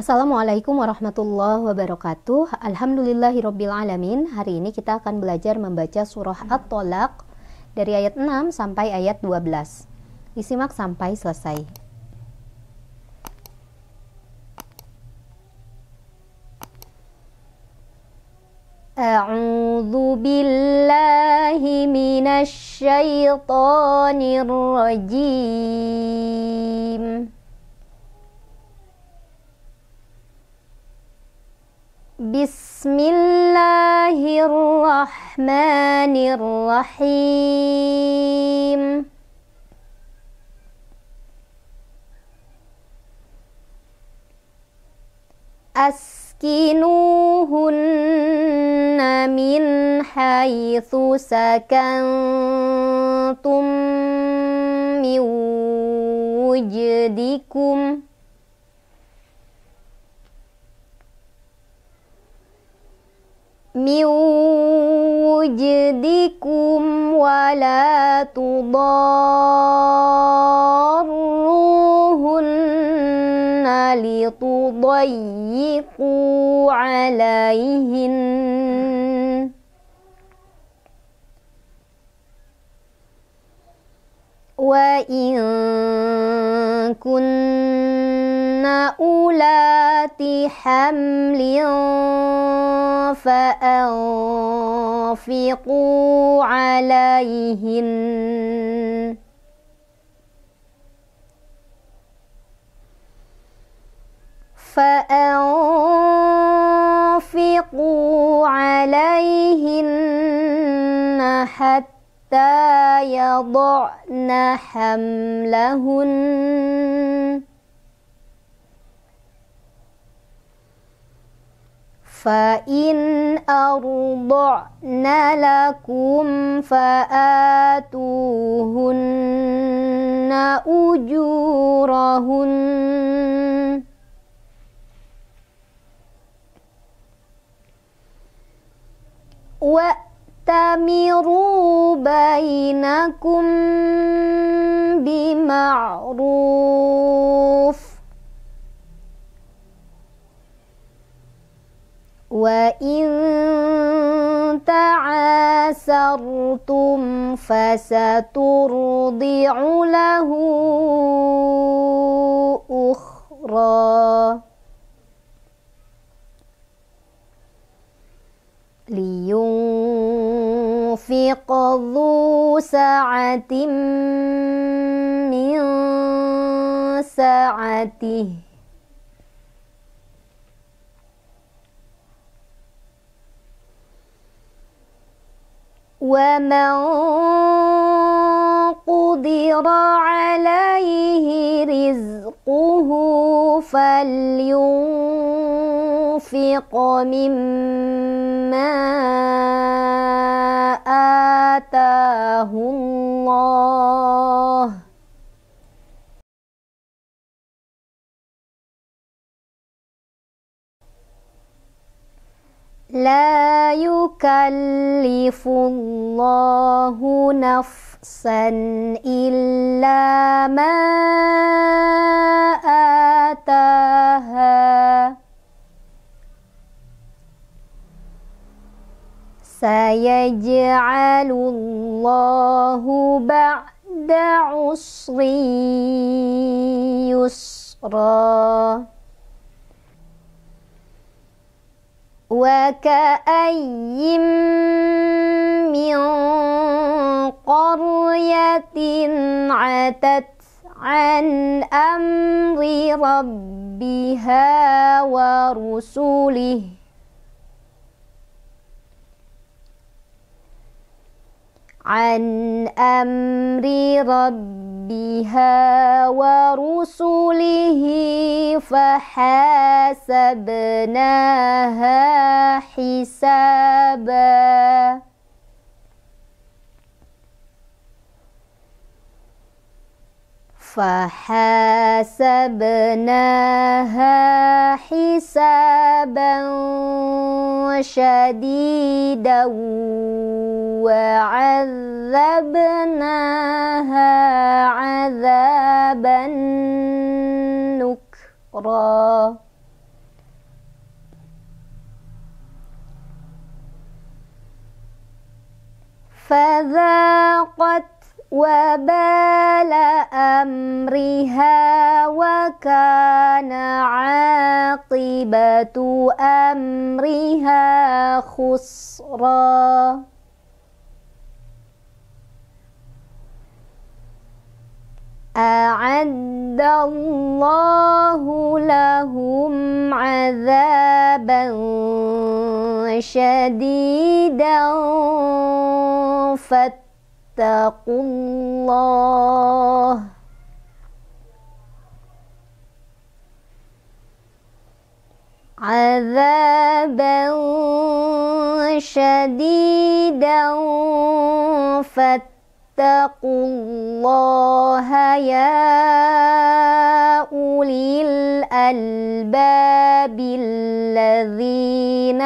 Assalamualaikum warahmatullahi wabarakatuh. Alhamdulillahirobbilalamin. Hari ini kita akan belajar membaca surah At-Tolak dari ayat 6 sampai ayat 12. Disimak sampai selesai. A'udzu billahi minasy syaithanir rajim. بسم الله الرحمن الرحيم أسكنوهن من حيث سكنتم من وجدكم من وجدكم ولا تضاروهن لتضيقوا عليهن وإن كن أولات حمل فأنفقوا عليهن فأنفقوا عليهن حتى يضعن حملهن فإن أرضعن لكم فآتوهن أجورهن وأتمروا بينكم بمعروف وإن تعاسرتم فسترضع له أخرى لينفق ذو سعة من سعته ومن قدر عليه رزقه فلينفق مما آتاه الله لا لا يكلف الله نفسا إلا ما آتاها سيجعل الله بعد عسر يسرا وكأي من قرية عتت عن أمر ربها ورسله عن أمر ربها ورسله فحاسبناها حسابا فحاسبناها حسابا شديدا وعذبناها عذابا نكرا فذاقت وبال أمرها وكان عاقبة أمرها خسرا أعد الله لهم عذابا شديدا فاتقوا الله عذابا شديدا فاتقوا الله يا أولي الألباب الذين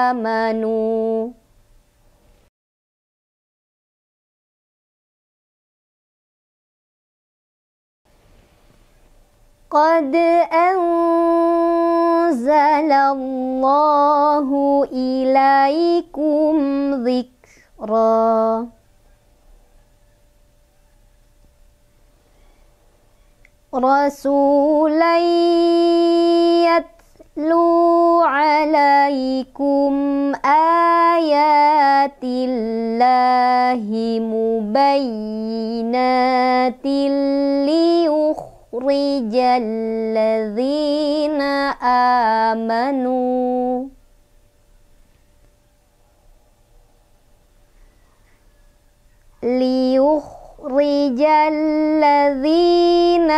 آمنوا قد أنزل الله إليكم ذكرًا رسولا يتلو عليكم آيات الله مبينات ليخرج الذين آمنوا ليخرج ليخرج الذين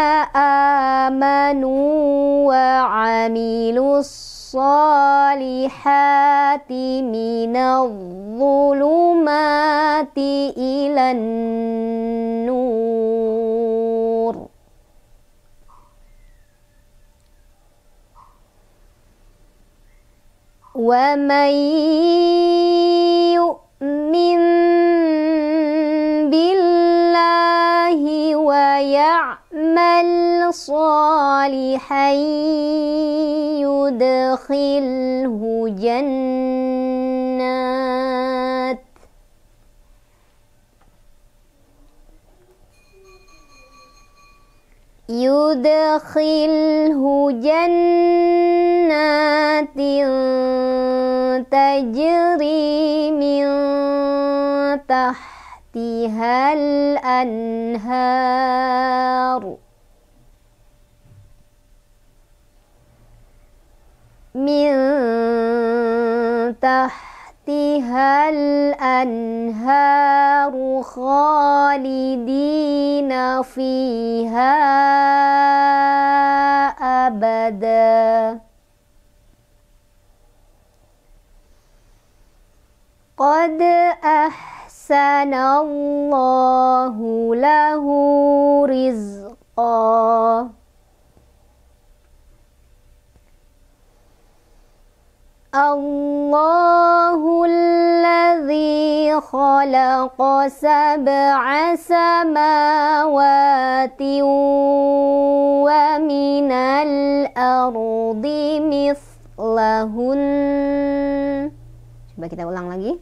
آمنوا وعملوا الصالحات من الظلمات إلى النور ومن يؤمن صالحا يدخله جنات يدخله جنات تجري من تحتها الأنهار من تحتها الأنهار خالدين فيها أبدا قد أحسن الله له رزقا الله الذي خلق سبع سماوات ومن الأرض مثلهن Coba kita ulang lagi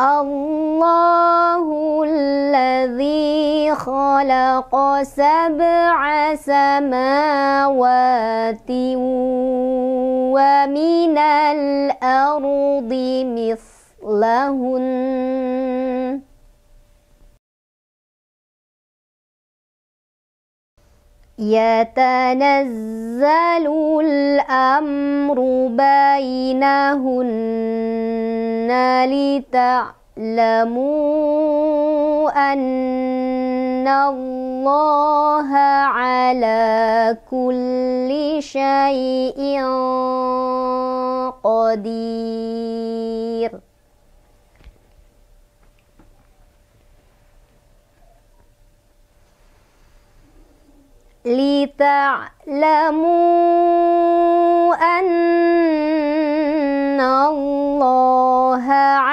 الله الذي خلق سبع سماوات ومن الأرض مثلهن يتنزل الأمر بينهن لتعلموا أن إن الله على كل شيء قدير لتعلموا أن الله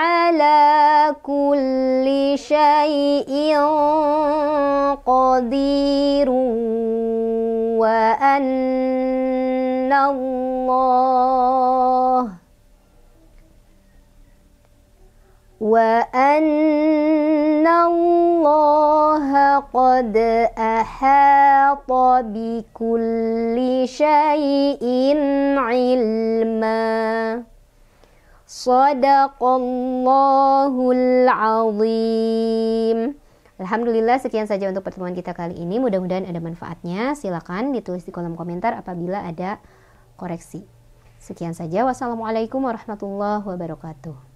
على كل شيء قدير قدير وأن الله وأن الله قد أحاط بكل شيء علما صدق الله العظيم Alhamdulillah sekian saja untuk pertemuan kita kali ini. Mudah-mudahan ada manfaatnya. Silakan ditulis di kolom komentar apabila ada koreksi. Sekian saja. Wassalamualaikum warahmatullahi wabarakatuh.